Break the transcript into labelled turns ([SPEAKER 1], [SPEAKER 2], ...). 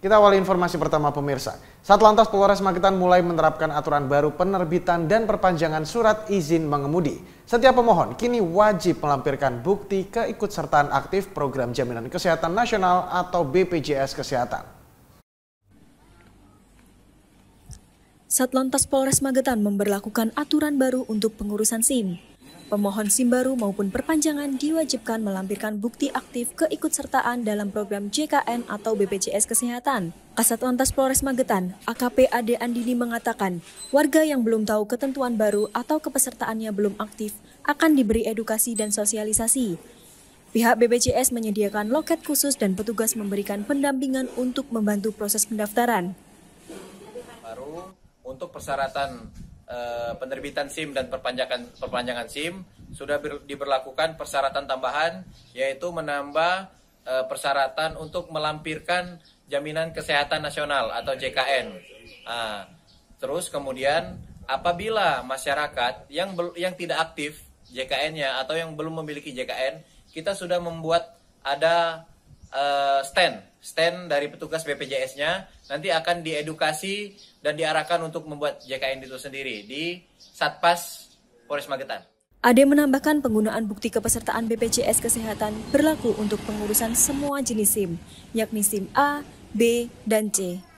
[SPEAKER 1] Kita awali informasi pertama pemirsa. Satlantas Polres Magetan mulai menerapkan aturan baru penerbitan dan perpanjangan surat izin mengemudi. Setiap pemohon kini wajib melampirkan bukti keikutsertaan aktif Program Jaminan Kesehatan Nasional atau BPJS Kesehatan.
[SPEAKER 2] Satlantas Polres Magetan memberlakukan aturan baru untuk pengurusan SIM pemohon SIM baru maupun perpanjangan diwajibkan melampirkan bukti aktif keikutsertaan dalam program JKN atau BPJS Kesehatan. Kasat Lantas Polres Magetan, AKP Ade Andini mengatakan, warga yang belum tahu ketentuan baru atau kepesertaannya belum aktif akan diberi edukasi dan sosialisasi. Pihak BPJS menyediakan loket khusus dan petugas memberikan pendampingan untuk membantu proses pendaftaran.
[SPEAKER 3] Baru untuk persyaratan Eh, penerbitan SIM dan perpanjangan perpanjangan SIM sudah ber, diberlakukan persyaratan tambahan yaitu menambah e, persyaratan untuk melampirkan jaminan kesehatan nasional atau JKN. Nah, terus kemudian apabila masyarakat yang yang tidak aktif JKN-nya atau yang belum memiliki JKN, kita sudah membuat ada uh, stand stand dari petugas BPJS-nya nanti akan diedukasi dan diarahkan untuk membuat JKN itu sendiri di Satpas Polres Magetan.
[SPEAKER 2] Ade menambahkan penggunaan bukti kepesertaan BPJS Kesehatan berlaku untuk pengurusan semua jenis SIM, yakni SIM A, B, dan C.